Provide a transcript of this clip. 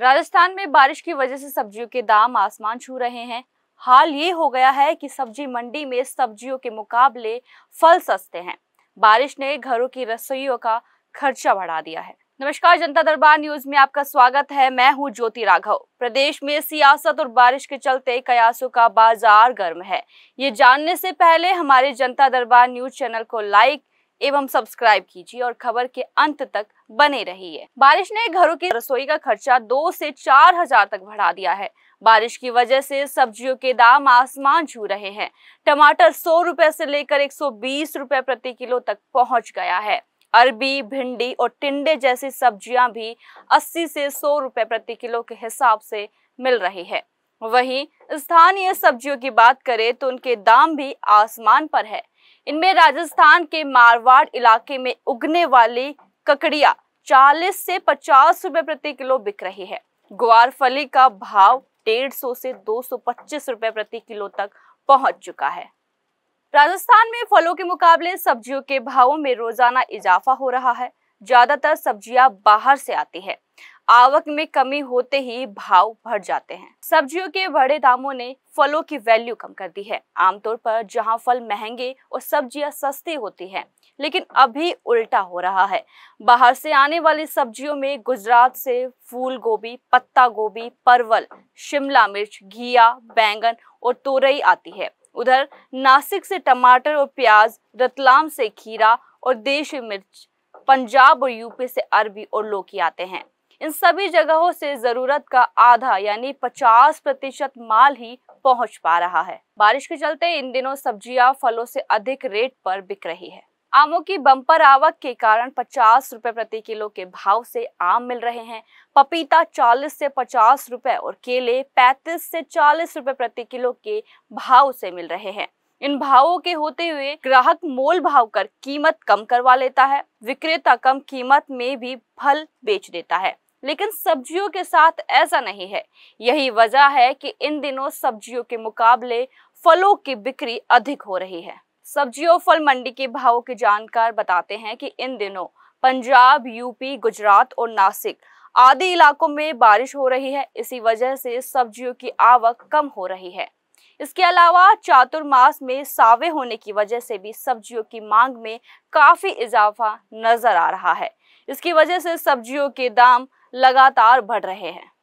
राजस्थान में बारिश की वजह से सब्जियों के दाम आसमान छू रहे हैं हाल ये हो गया है कि सब्जी मंडी में सब्जियों के मुकाबले फल सस्ते हैं बारिश ने घरों की रसोइयों का खर्चा बढ़ा दिया है नमस्कार जनता दरबार न्यूज में आपका स्वागत है मैं हूं ज्योति राघव प्रदेश में सियासत और बारिश के चलते कयासों का बाजार गर्म है ये जानने से पहले हमारे जनता दरबार न्यूज चैनल को लाइक एवं सब्सक्राइब कीजिए और खबर के अंत तक बने रहिए बारिश ने घरों की रसोई का खर्चा दो से चार हजार तक बढ़ा दिया है बारिश की वजह से सब्जियों के दाम आसमान छू रहे हैं टमाटर सौ रुपए से लेकर एक सौ बीस रुपए प्रति किलो तक पहुंच गया है अरबी भिंडी और टिंडे जैसी सब्जियां भी 80 से 100 रुपए प्रति किलो के हिसाब से मिल रही है वहीं स्थानीय सब्जियों की बात करें तो उनके दाम भी आसमान पर है इनमें राजस्थान के मारवाड़ इलाके में उगने वाली ककड़िया 40 से 50 रुपए प्रति किलो बिक रही है ग्वार फली का भाव 150 से 225 रुपए प्रति किलो तक पहुंच चुका है राजस्थान में फलों के मुकाबले सब्जियों के भावों में रोजाना इजाफा हो रहा है ज्यादातर सब्जियां बाहर से आती है आवक में कमी होते ही भाव बढ़ जाते हैं सब्जियों के बढ़े दामों ने फलों की वैल्यू कम कर दी है आमतौर पर जहां फल महंगे और सब्जियां सस्ती होती हैं लेकिन अभी उल्टा हो रहा है बाहर से आने वाली सब्जियों में गुजरात से फूल गोभी पत्ता गोभी परवल शिमला मिर्च घिया बैंगन और तोरई आती है उधर नासिक से टमाटर और प्याज रतलाम से खीरा और देशी मिर्च पंजाब और यूपी से अरबी और लौकी आते हैं इन सभी जगहों से जरूरत का आधा यानी 50 प्रतिशत माल ही पहुंच पा रहा है बारिश के चलते इन दिनों सब्जियां फलों से अधिक रेट पर बिक रही है आमों की बम्पर आवक के कारण पचास रुपए प्रति किलो के भाव से आम मिल रहे हैं पपीता चालीस से पचास रुपए और केले पैतीस से चालीस रुपए प्रति किलो के भाव से मिल रहे हैं इन भावों के होते हुए ग्राहक मोल भाव कर कीमत कम करवा लेता है विक्रेता कम कीमत में भी फल बेच देता है लेकिन सब्जियों के साथ ऐसा नहीं है यही वजह है कि इन दिनों सब्जियों के मुकाबले फलों की बिक्री अधिक हो रही है सब्जी और फल मंडी के भावों के जानकार बताते हैं कि इन दिनों पंजाब यूपी गुजरात और नासिक आदि इलाकों में बारिश हो रही है इसी वजह से सब्जियों की आवक कम हो रही है इसके अलावा चातुर्मास में सावे होने की वजह से भी सब्जियों की मांग में काफी इजाफा नजर आ रहा है इसकी वजह से सब्जियों के दाम लगातार बढ़ रहे हैं